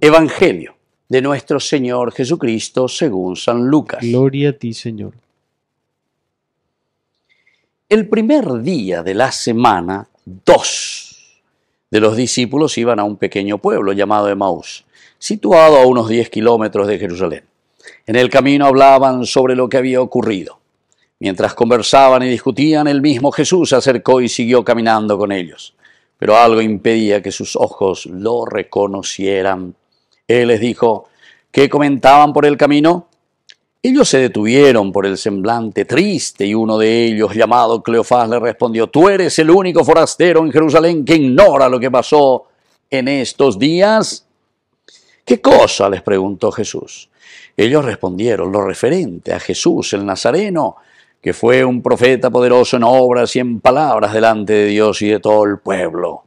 Evangelio de nuestro Señor Jesucristo según San Lucas. Gloria a ti, Señor. El primer día de la semana, dos de los discípulos iban a un pequeño pueblo llamado Emaús, situado a unos 10 kilómetros de Jerusalén. En el camino hablaban sobre lo que había ocurrido. Mientras conversaban y discutían, el mismo Jesús se acercó y siguió caminando con ellos. Pero algo impedía que sus ojos lo reconocieran él les dijo, ¿qué comentaban por el camino? Ellos se detuvieron por el semblante triste y uno de ellos, llamado Cleofás, le respondió, tú eres el único forastero en Jerusalén que ignora lo que pasó en estos días. ¿Qué cosa? les preguntó Jesús. Ellos respondieron, lo referente a Jesús el Nazareno, que fue un profeta poderoso en obras y en palabras delante de Dios y de todo el pueblo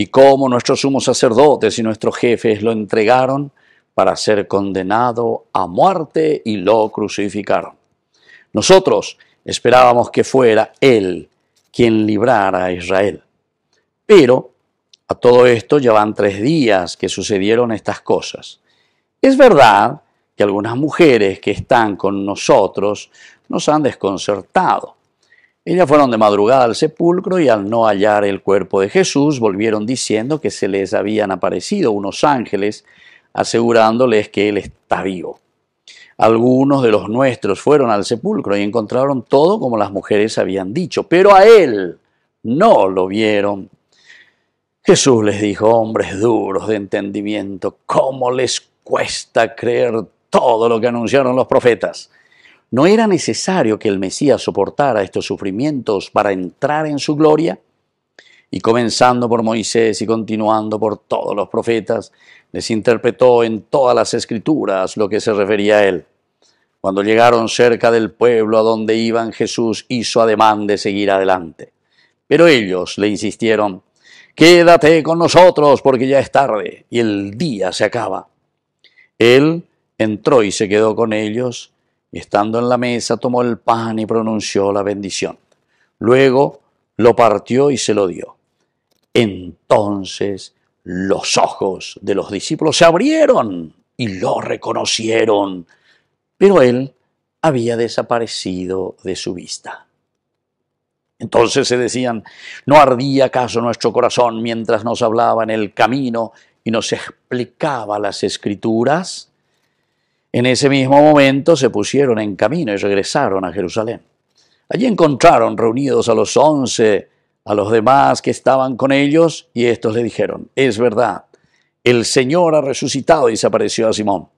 y cómo nuestros sumos sacerdotes y nuestros jefes lo entregaron para ser condenado a muerte y lo crucificaron. Nosotros esperábamos que fuera Él quien librara a Israel. Pero a todo esto ya van tres días que sucedieron estas cosas. Es verdad que algunas mujeres que están con nosotros nos han desconcertado. Ellas fueron de madrugada al sepulcro y al no hallar el cuerpo de Jesús volvieron diciendo que se les habían aparecido unos ángeles asegurándoles que él está vivo. Algunos de los nuestros fueron al sepulcro y encontraron todo como las mujeres habían dicho, pero a él no lo vieron. Jesús les dijo, hombres duros de entendimiento, ¿cómo les cuesta creer todo lo que anunciaron los profetas? ¿No era necesario que el Mesías soportara estos sufrimientos para entrar en su gloria? Y comenzando por Moisés y continuando por todos los profetas, les interpretó en todas las escrituras lo que se refería a él. Cuando llegaron cerca del pueblo a donde iban, Jesús hizo ademán de seguir adelante. Pero ellos le insistieron, Quédate con nosotros porque ya es tarde y el día se acaba. Él entró y se quedó con ellos y estando en la mesa, tomó el pan y pronunció la bendición. Luego lo partió y se lo dio. Entonces los ojos de los discípulos se abrieron y lo reconocieron, pero él había desaparecido de su vista. Entonces se decían, ¿no ardía acaso nuestro corazón mientras nos hablaba en el camino y nos explicaba las escrituras? En ese mismo momento se pusieron en camino y regresaron a Jerusalén. Allí encontraron reunidos a los once, a los demás que estaban con ellos, y estos le dijeron, es verdad, el Señor ha resucitado y desapareció a Simón.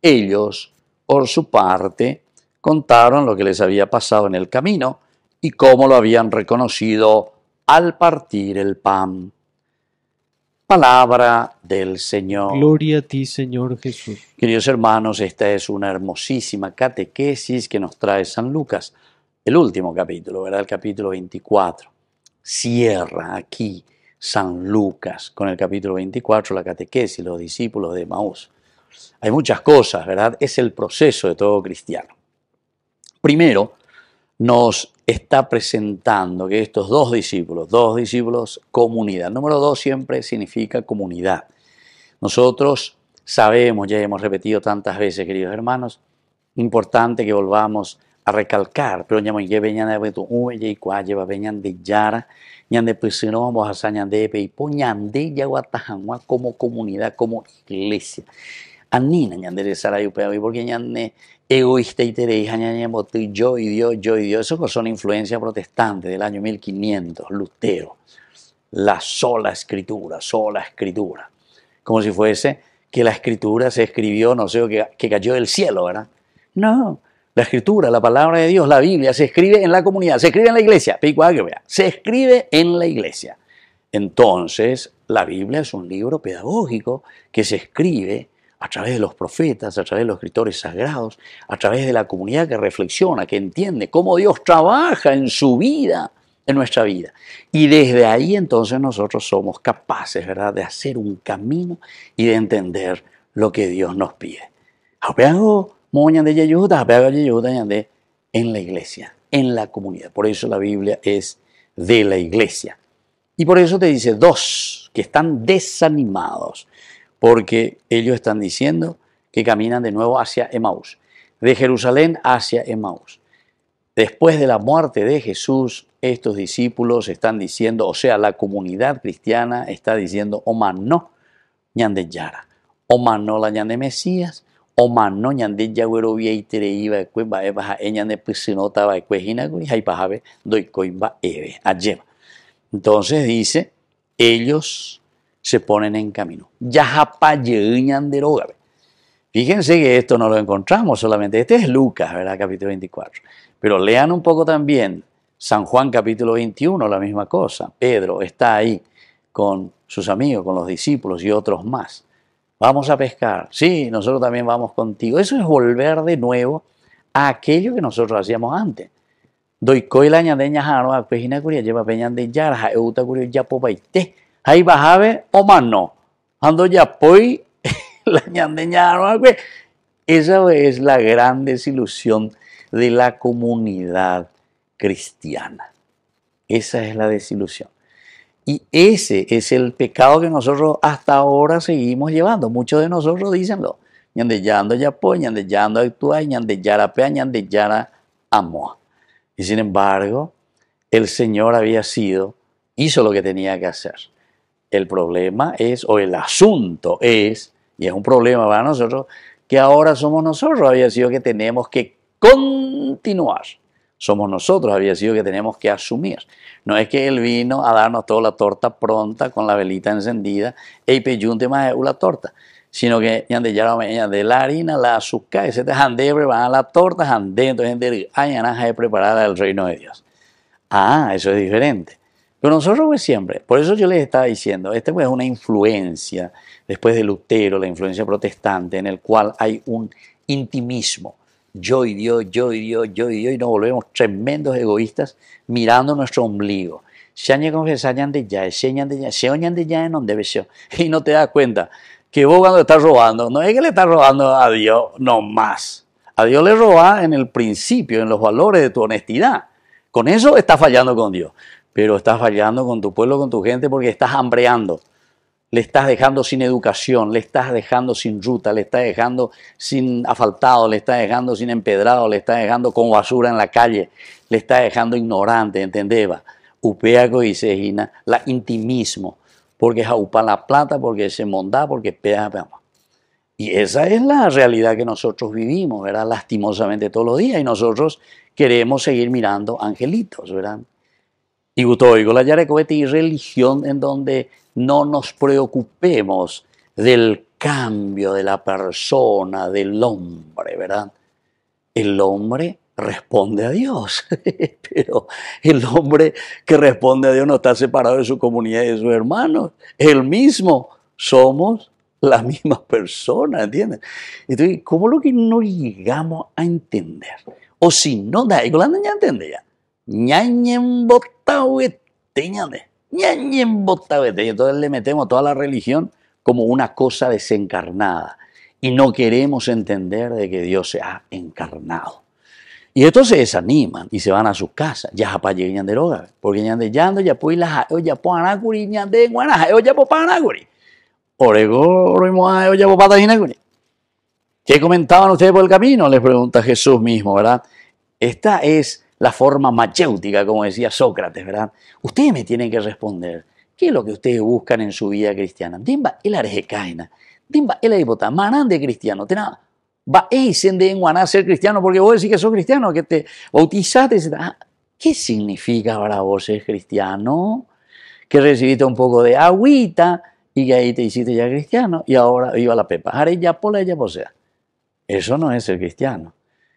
Ellos, por su parte, contaron lo que les había pasado en el camino y cómo lo habían reconocido al partir el pan. Palabra del Señor. Gloria a ti, Señor Jesús. Queridos hermanos, esta es una hermosísima catequesis que nos trae San Lucas, el último capítulo, ¿verdad? El capítulo 24. Cierra aquí San Lucas con el capítulo 24, la catequesis, los discípulos de Maús. Hay muchas cosas, ¿verdad? Es el proceso de todo cristiano. Primero, nos está presentando que estos dos discípulos, dos discípulos, comunidad. Número dos siempre significa comunidad. Nosotros sabemos, ya hemos repetido tantas veces, queridos hermanos, importante que volvamos a recalcar, pero ya me de betu y lleva de yara, de vamos y poñan de como comunidad, como iglesia porque egoísta y yo y Dios yo y Dios eso son influencia protestante del año 1500 Lutero la sola escritura sola escritura como si fuese que la escritura se escribió no sé que, que cayó del cielo verdad no la escritura, la palabra de Dios, la Biblia, se escribe en la comunidad, se escribe en la iglesia, se escribe en la iglesia. Entonces, la Biblia es un libro pedagógico que se escribe a través de los profetas, a través de los escritores sagrados, a través de la comunidad que reflexiona, que entiende cómo Dios trabaja en su vida, en nuestra vida. Y desde ahí entonces nosotros somos capaces, ¿verdad?, de hacer un camino y de entender lo que Dios nos pide. de en la iglesia, en la comunidad. Por eso la Biblia es de la iglesia. Y por eso te dice dos que están desanimados porque ellos están diciendo que caminan de nuevo hacia Emaús, de Jerusalén hacia Emaús. Después de la muerte de Jesús, estos discípulos están diciendo, o sea, la comunidad cristiana está diciendo, Omanó, ñande Yara, Omanó la ñande Mesías, Omanó ñande Yagüero Vieitere iba cueva pues, eba ñande Pisinota va eh, cuejina pues, y coimba doicoimba eh, ebe, lleva. Entonces dice, ellos se ponen en camino. Fíjense que esto no lo encontramos solamente. Este es Lucas, ¿verdad? Capítulo 24. Pero lean un poco también San Juan capítulo 21, la misma cosa. Pedro está ahí con sus amigos, con los discípulos y otros más. Vamos a pescar. Sí, nosotros también vamos contigo. Eso es volver de nuevo a aquello que nosotros hacíamos antes. Doy coila jaro a pejina curia lleva peñan de ya euta curia ahí bajave o más no. Ando ya poi la esa es la gran desilusión de la comunidad cristiana. Esa es la desilusión. Y ese es el pecado que nosotros hasta ahora seguimos llevando. Muchos de nosotros dicenlo. Ñandeyando ñandeyando actúa, ñandeyara pea, ñandeyara amoa. Y sin embargo, el Señor había sido, hizo lo que tenía que hacer. El problema es, o el asunto es, y es un problema para nosotros, que ahora somos nosotros, había sido que tenemos que continuar. Somos nosotros, había sido que tenemos que asumir. No es que él vino a darnos toda la torta pronta, con la velita encendida, y peyunte más la torta, sino que ya de la harina, la azúcar, etc. de preparar la torta, jandé, entonces hay de preparada el reino de Dios. Ah, eso es diferente. Pero nosotros pues siempre, por eso yo les estaba diciendo, esta es una influencia, después de Lutero, la influencia protestante, en el cual hay un intimismo. Yo y Dios, yo y Dios, yo y Dios, y nos volvemos tremendos egoístas mirando nuestro ombligo. Se se Y no te das cuenta que vos cuando estás robando, no es que le estás robando a Dios nomás. A Dios le robás en el principio, en los valores de tu honestidad. Con eso estás fallando con Dios pero estás fallando con tu pueblo, con tu gente, porque estás hambreando. Le estás dejando sin educación, le estás dejando sin ruta, le estás dejando sin asfaltado, le estás dejando sin empedrado, le estás dejando con basura en la calle, le estás dejando ignorante, ¿entendeba? Upea y Sejina, la intimismo, porque jaupa la plata, porque se monda, porque pea, Y esa es la realidad que nosotros vivimos, ¿verdad? Lastimosamente todos los días. Y nosotros queremos seguir mirando angelitos, ¿verdad? Y y religión en donde no nos preocupemos del cambio de la persona, del hombre, ¿verdad? El hombre responde a Dios, pero el hombre que responde a Dios no está separado de su comunidad y de sus hermanos. El mismo somos la misma persona, ¿entiendes? Entonces, ¿cómo lo que no llegamos a entender? O si no, da igual, ya entendía. ñañen botabeteña, Entonces le metemos toda la religión como una cosa desencarnada y no queremos entender de que Dios se ha encarnado. Y estos se desaniman y se van a sus casas. Ya para llegar de roga, porque ya de yando, ya pues la ya pues anaguri, ya de guanaja, ya pues Orego, roimoa, ya pues. ¿Qué comentaban ustedes por el camino? Les pregunta Jesús mismo, ¿verdad? Esta es la forma machéutica como decía Sócrates, ¿verdad? Ustedes me tienen que responder, ¿qué es lo que ustedes buscan en su vida cristiana? Dimba el arjecaina, dimba el aripota, Manande de cristiano, ¿Tená va eisen de enguaná ser cristiano, porque vos decís que sos cristiano, que te bautizaste, ah, ¿qué significa para vos ser cristiano? Que recibiste un poco de agüita y que ahí te hiciste ya cristiano y ahora iba la pepa, ya pola, ya posea. Eso no es ser cristiano.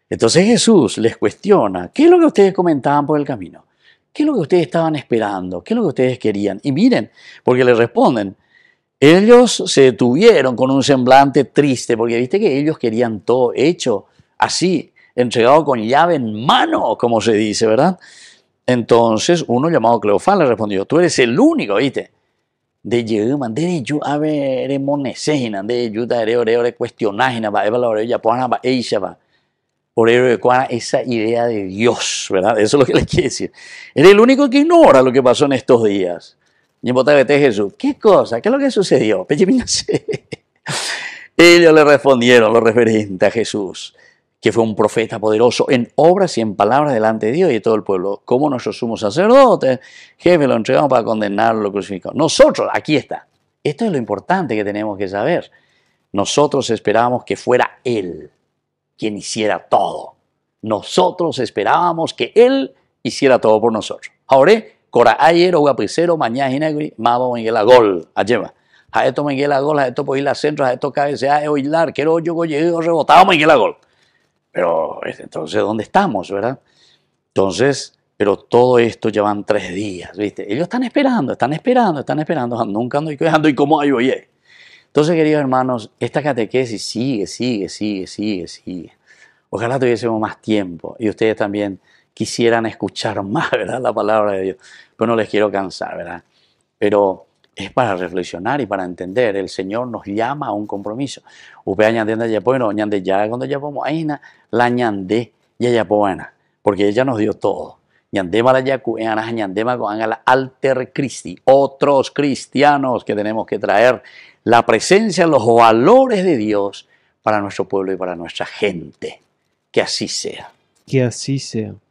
Entonces Jesús les cuestiona, ¿qué es lo que ustedes comentaban por el camino? ¿Qué es lo que ustedes estaban esperando? ¿Qué es lo que ustedes querían? Y miren, porque les responden, ellos se detuvieron con un semblante triste, porque viste que ellos querían todo hecho así, entregado con llave en mano, como se dice, ¿verdad? Entonces uno llamado Cleofán le respondió, tú eres el único, viste, de de yu a ver, de yo ore, ore, hina va, la ore, ya, por esa idea de Dios, ¿verdad? Eso es lo que les quiere decir. Es el único que ignora lo que pasó en estos días. Y en Botavete Jesús, ¿qué cosa? ¿Qué es lo que sucedió? Ellos le respondieron, lo referente a Jesús, que fue un profeta poderoso en obras y en palabras delante de Dios y de todo el pueblo, ¿Cómo nosotros somos sacerdotes, jefe, lo entregamos para condenarlo, lo crucificamos. Nosotros, aquí está. Esto es lo importante que tenemos que saber. Nosotros esperábamos que fuera Él quien hiciera todo. Nosotros esperábamos que Él hiciera todo por nosotros. Ahora, Cora ayer o gapicero, mañana y maba Miguel gol, lleva. A esto Miguel gol, a esto por ir a centro, a esto cabecea, a oilar, quiero yo yo rebotado Miguel gol. Pero entonces, ¿dónde estamos, verdad? Entonces, pero todo esto llevan tres días, ¿viste? Ellos están esperando, están esperando, están esperando, nunca ando y dejando y cómo hay oye. Eh? Entonces, queridos hermanos, esta catequesis sigue, sigue, sigue, sigue, sigue. Ojalá tuviésemos más tiempo y ustedes también quisieran escuchar más, ¿verdad? La palabra de Dios. Pero no les quiero cansar, ¿verdad? Pero es para reflexionar y para entender. El Señor nos llama a un compromiso. Ustedes ya bueno, ya cuando ya la ya buena, porque ella nos dio todo la alter otros cristianos que tenemos que traer la presencia, los valores de Dios para nuestro pueblo y para nuestra gente. Que así sea. Que así sea.